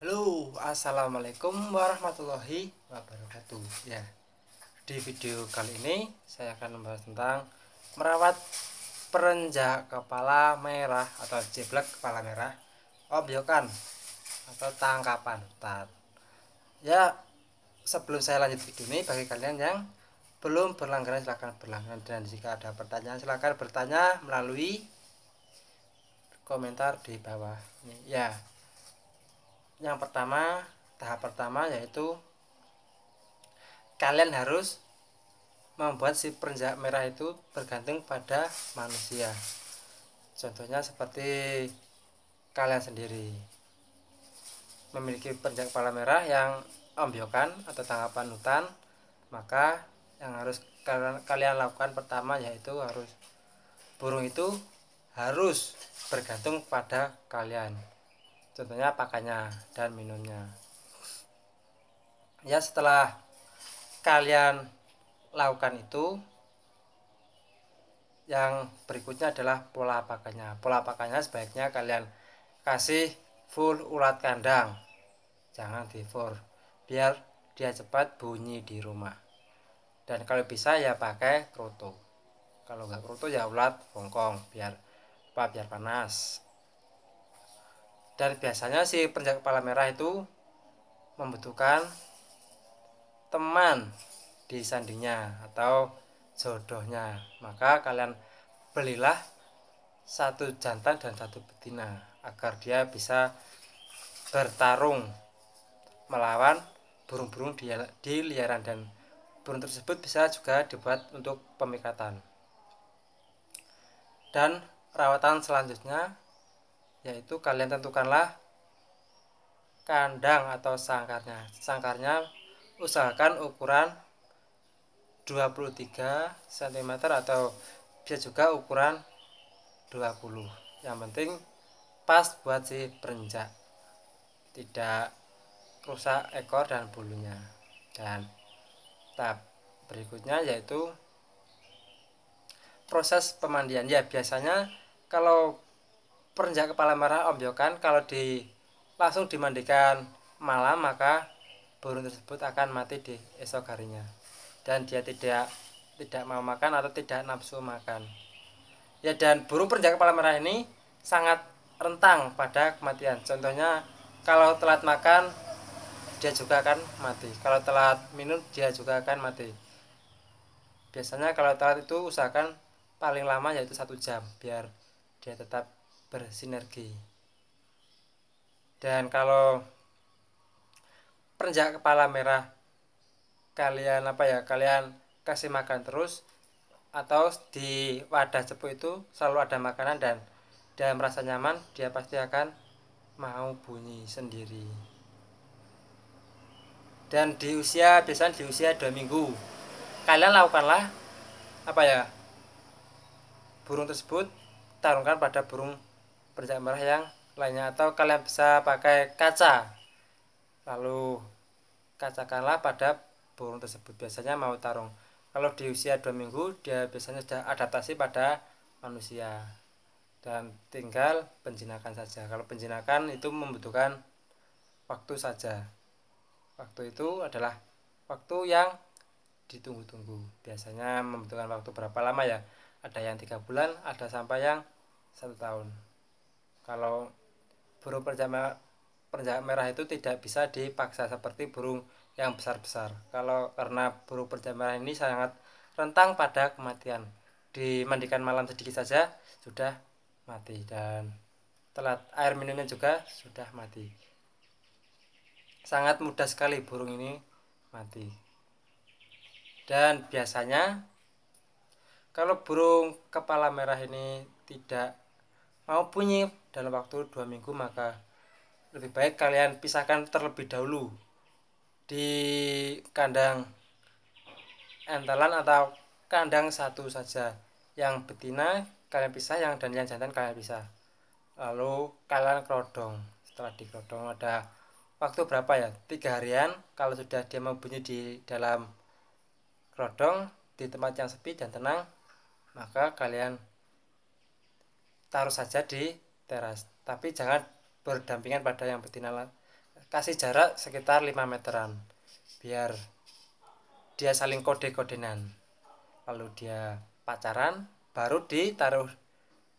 Halo, assalamualaikum warahmatullahi wabarakatuh. Ya, di video kali ini saya akan membahas tentang merawat perenjak kepala merah atau jeblek kepala merah, obyokan atau tangkapan hutan. Ya, sebelum saya lanjut video ini, bagi kalian yang belum berlangganan silahkan berlangganan dan jika ada pertanyaan silahkan bertanya melalui komentar di bawah ini. Ya yang pertama tahap pertama yaitu kalian harus membuat si perenjak merah itu bergantung pada manusia contohnya seperti kalian sendiri memiliki perenjak kepala merah yang ombyokan atau tanggapan hutan maka yang harus kalian lakukan pertama yaitu harus burung itu harus bergantung pada kalian contohnya pakannya dan minumnya ya setelah kalian lakukan itu yang berikutnya adalah pola pakannya pola pakannya sebaiknya kalian kasih full ulat kandang jangan di full biar dia cepat bunyi di rumah dan kalau bisa ya pakai kroto kalau nggak kroto ya ulat bongkong biar apa biar panas dan biasanya si penjaga kepala merah itu membutuhkan teman di sandinya atau jodohnya maka kalian belilah satu jantan dan satu betina agar dia bisa bertarung melawan burung-burung di, di liaran dan burung tersebut bisa juga dibuat untuk pemikatan dan rawatan selanjutnya yaitu kalian tentukanlah kandang atau sangkarnya. Sangkarnya usahakan ukuran 23 cm atau bisa juga ukuran 20. Yang penting pas buat si perenjak. Tidak rusak ekor dan bulunya. Dan tahap berikutnya yaitu proses pemandian. Ya, biasanya kalau perenjak kepala merah ombyokan kalau di langsung dimandikan malam maka burung tersebut akan mati di esok harinya dan dia tidak tidak mau makan atau tidak nafsu makan ya dan burung perenjak kepala merah ini sangat rentang pada kematian contohnya kalau telat makan dia juga akan mati kalau telat minum dia juga akan mati biasanya kalau telat itu usahakan paling lama yaitu satu jam biar dia tetap bersinergi dan kalau perenjak kepala merah kalian apa ya kalian kasih makan terus atau di wadah cepu itu selalu ada makanan dan dia merasa nyaman dia pasti akan mau bunyi sendiri dan di usia biasanya di usia dua minggu kalian lakukanlah apa ya burung tersebut taruhkan pada burung bercak merah yang lainnya atau kalian bisa pakai kaca lalu kacakanlah pada burung tersebut biasanya mau tarung kalau di usia dua minggu dia biasanya sudah adaptasi pada manusia dan tinggal penjinakan saja kalau penjinakan itu membutuhkan waktu saja waktu itu adalah waktu yang ditunggu-tunggu biasanya membutuhkan waktu berapa lama ya ada yang tiga bulan ada sampai yang satu tahun kalau burung perjama merah itu tidak bisa dipaksa seperti burung yang besar-besar kalau karena burung perjama merah ini sangat rentang pada kematian dimandikan malam sedikit saja sudah mati dan telat air minumnya juga sudah mati sangat mudah sekali burung ini mati dan biasanya kalau burung kepala merah ini tidak mau bunyi dalam waktu dua minggu maka lebih baik kalian pisahkan terlebih dahulu di kandang entelan atau kandang satu saja yang betina kalian pisah yang dan yang jantan kalian pisah lalu kalian kerodong setelah di ada waktu berapa ya tiga harian kalau sudah dia membunyi di dalam kerodong di tempat yang sepi dan tenang maka kalian taruh saja di teras. Tapi jangan berdampingan pada yang betina. Kasih jarak sekitar 5 meteran biar dia saling kode-kodenan. Lalu dia pacaran baru ditaruh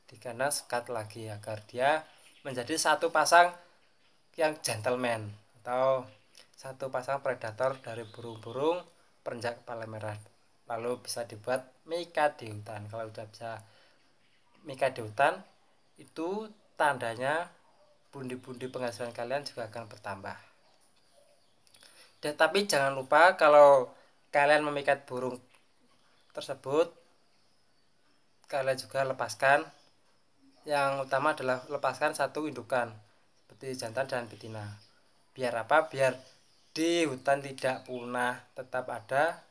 di kena sekat lagi agar dia menjadi satu pasang yang gentleman atau satu pasang predator dari burung-burung perenjak kepala merah lalu bisa dibuat mika di hutan kalau sudah bisa mika di hutan itu tandanya bundi-bundi penghasilan kalian juga akan bertambah. Tetapi ya, jangan lupa kalau kalian memikat burung tersebut kalian juga lepaskan. Yang utama adalah lepaskan satu indukan seperti jantan dan betina. Biar apa? Biar di hutan tidak punah, tetap ada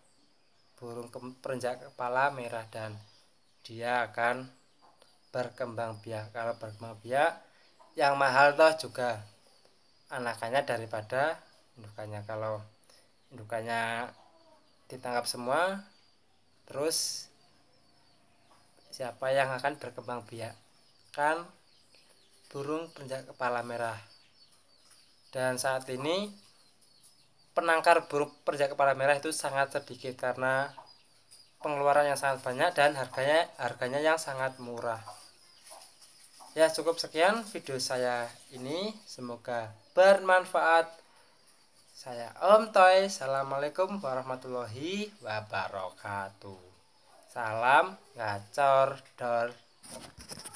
burung perenjak kepala merah dan dia akan berkembang biak kalau berkembang biak yang mahal toh juga anakannya daripada indukannya kalau indukannya ditangkap semua terus siapa yang akan berkembang biak kan burung penjaga kepala merah dan saat ini penangkar burung penjaga kepala merah itu sangat sedikit karena pengeluaran yang sangat banyak dan harganya harganya yang sangat murah Ya cukup sekian video saya ini Semoga bermanfaat Saya Om Toy Assalamualaikum warahmatullahi wabarakatuh Salam gacor dor